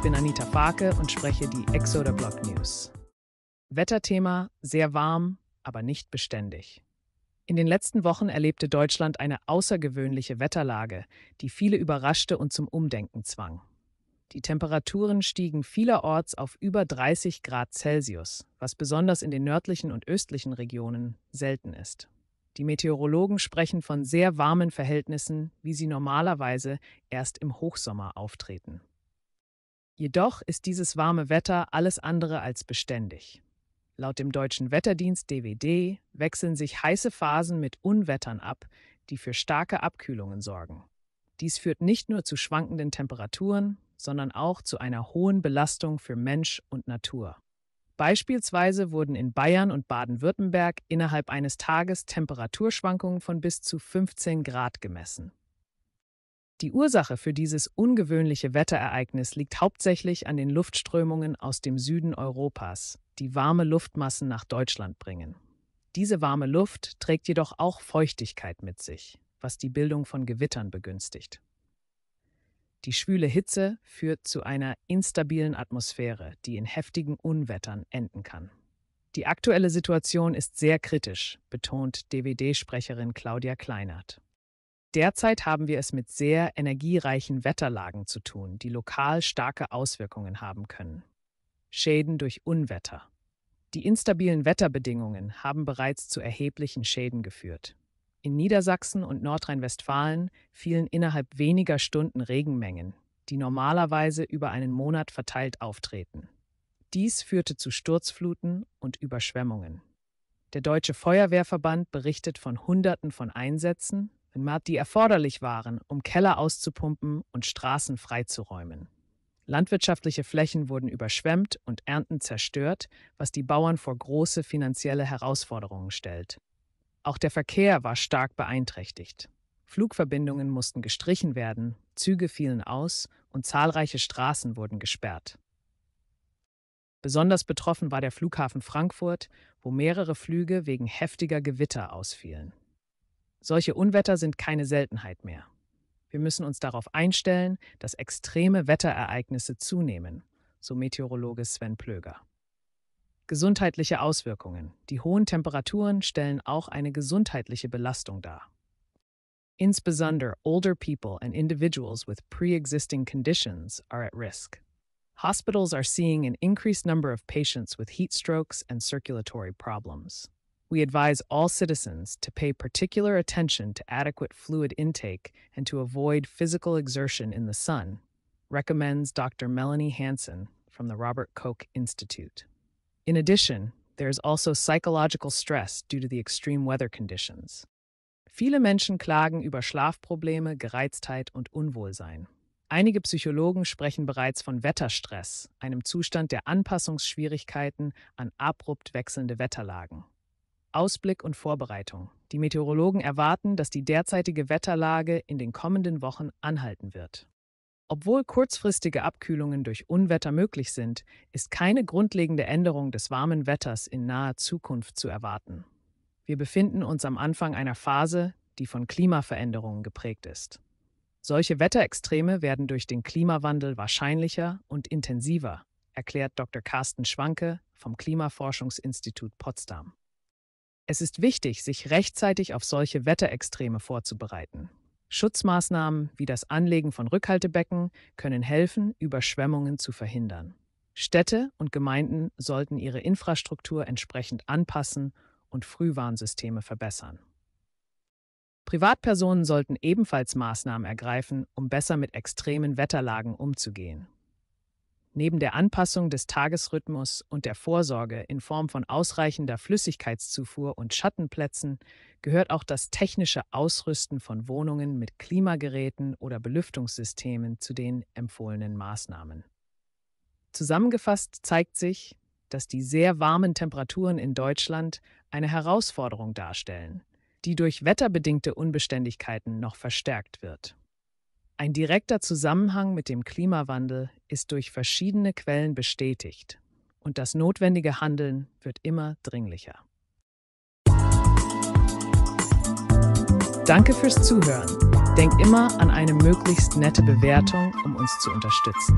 Ich bin Anita Farke und spreche die Exoder Blog News. Wetterthema sehr warm, aber nicht beständig. In den letzten Wochen erlebte Deutschland eine außergewöhnliche Wetterlage, die viele überraschte und zum Umdenken zwang. Die Temperaturen stiegen vielerorts auf über 30 Grad Celsius, was besonders in den nördlichen und östlichen Regionen selten ist. Die Meteorologen sprechen von sehr warmen Verhältnissen, wie sie normalerweise erst im Hochsommer auftreten. Jedoch ist dieses warme Wetter alles andere als beständig. Laut dem deutschen Wetterdienst DWD wechseln sich heiße Phasen mit Unwettern ab, die für starke Abkühlungen sorgen. Dies führt nicht nur zu schwankenden Temperaturen, sondern auch zu einer hohen Belastung für Mensch und Natur. Beispielsweise wurden in Bayern und Baden-Württemberg innerhalb eines Tages Temperaturschwankungen von bis zu 15 Grad gemessen. Die Ursache für dieses ungewöhnliche Wetterereignis liegt hauptsächlich an den Luftströmungen aus dem Süden Europas, die warme Luftmassen nach Deutschland bringen. Diese warme Luft trägt jedoch auch Feuchtigkeit mit sich, was die Bildung von Gewittern begünstigt. Die schwüle Hitze führt zu einer instabilen Atmosphäre, die in heftigen Unwettern enden kann. Die aktuelle Situation ist sehr kritisch, betont DWD-Sprecherin Claudia Kleinert. Derzeit haben wir es mit sehr energiereichen Wetterlagen zu tun, die lokal starke Auswirkungen haben können. Schäden durch Unwetter. Die instabilen Wetterbedingungen haben bereits zu erheblichen Schäden geführt. In Niedersachsen und Nordrhein-Westfalen fielen innerhalb weniger Stunden Regenmengen, die normalerweise über einen Monat verteilt auftreten. Dies führte zu Sturzfluten und Überschwemmungen. Der Deutsche Feuerwehrverband berichtet von Hunderten von Einsätzen wenn die erforderlich waren, um Keller auszupumpen und Straßen freizuräumen. Landwirtschaftliche Flächen wurden überschwemmt und Ernten zerstört, was die Bauern vor große finanzielle Herausforderungen stellt. Auch der Verkehr war stark beeinträchtigt. Flugverbindungen mussten gestrichen werden, Züge fielen aus und zahlreiche Straßen wurden gesperrt. Besonders betroffen war der Flughafen Frankfurt, wo mehrere Flüge wegen heftiger Gewitter ausfielen. Solche Unwetter sind keine Seltenheit mehr. Wir müssen uns darauf einstellen, dass extreme Wetterereignisse zunehmen, so Meteorologe Sven Plöger. Gesundheitliche Auswirkungen. Die hohen Temperaturen stellen auch eine gesundheitliche Belastung dar. Insbesondere older people and individuals with pre-existing conditions are at risk. Hospitals are seeing an increased number of patients with heat strokes and circulatory problems. We advise all citizens to pay particular attention to adequate fluid intake and to avoid physical exertion in the sun, recommends Dr. Melanie Hansen from the Robert Koch Institute. In addition, there is also psychological stress due to the extreme weather conditions. Viele Menschen klagen über Schlafprobleme, Gereiztheit und Unwohlsein. Einige Psychologen sprechen bereits von Wetterstress, einem Zustand der Anpassungsschwierigkeiten an abrupt wechselnde Wetterlagen. Ausblick und Vorbereitung. Die Meteorologen erwarten, dass die derzeitige Wetterlage in den kommenden Wochen anhalten wird. Obwohl kurzfristige Abkühlungen durch Unwetter möglich sind, ist keine grundlegende Änderung des warmen Wetters in naher Zukunft zu erwarten. Wir befinden uns am Anfang einer Phase, die von Klimaveränderungen geprägt ist. Solche Wetterextreme werden durch den Klimawandel wahrscheinlicher und intensiver, erklärt Dr. Carsten Schwanke vom Klimaforschungsinstitut Potsdam. Es ist wichtig, sich rechtzeitig auf solche Wetterextreme vorzubereiten. Schutzmaßnahmen wie das Anlegen von Rückhaltebecken können helfen, Überschwemmungen zu verhindern. Städte und Gemeinden sollten ihre Infrastruktur entsprechend anpassen und Frühwarnsysteme verbessern. Privatpersonen sollten ebenfalls Maßnahmen ergreifen, um besser mit extremen Wetterlagen umzugehen. Neben der Anpassung des Tagesrhythmus und der Vorsorge in Form von ausreichender Flüssigkeitszufuhr und Schattenplätzen gehört auch das technische Ausrüsten von Wohnungen mit Klimageräten oder Belüftungssystemen zu den empfohlenen Maßnahmen. Zusammengefasst zeigt sich, dass die sehr warmen Temperaturen in Deutschland eine Herausforderung darstellen, die durch wetterbedingte Unbeständigkeiten noch verstärkt wird. Ein direkter Zusammenhang mit dem Klimawandel ist durch verschiedene Quellen bestätigt und das notwendige Handeln wird immer dringlicher. Danke fürs Zuhören. Denk immer an eine möglichst nette Bewertung, um uns zu unterstützen.